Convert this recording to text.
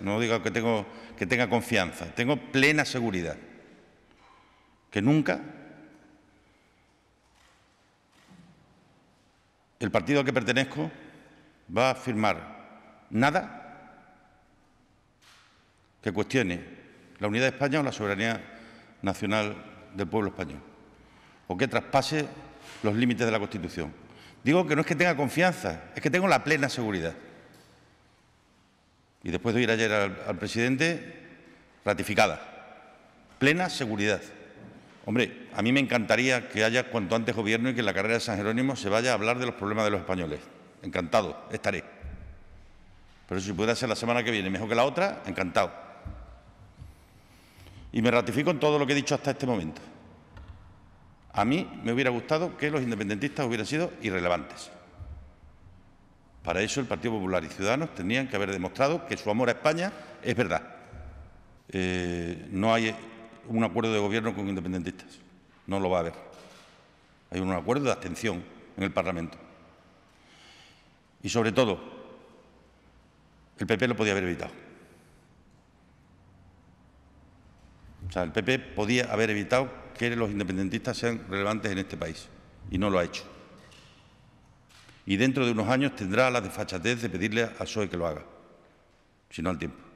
no digo que, tengo, que tenga confianza, tengo plena seguridad que nunca el partido al que pertenezco va a firmar nada que cuestione la unidad de España o la soberanía nacional del pueblo español, o que traspase los límites de la Constitución. Digo que no es que tenga confianza, es que tengo la plena seguridad y después de ir ayer al, presidente, ratificada. Plena seguridad. Hombre, a mí me encantaría que haya cuanto antes gobierno y que en la carrera de San Jerónimo se vaya a hablar de los problemas de los españoles. Encantado, estaré. Pero si pudiera ser la semana que viene mejor que la otra, encantado. Y me ratifico en todo lo que he dicho hasta este momento. A mí me hubiera gustado que los independentistas hubieran sido irrelevantes. Para eso el Partido Popular y Ciudadanos tenían que haber demostrado que su amor a España es verdad. Eh, no hay un acuerdo de gobierno con independentistas, no lo va a haber. Hay un acuerdo de abstención en el Parlamento. Y sobre todo, el PP lo podía haber evitado. O sea, el PP podía haber evitado que los independentistas sean relevantes en este país y no lo ha hecho y dentro de unos años tendrá la desfachatez de pedirle a PSOE que lo haga, si no al tiempo.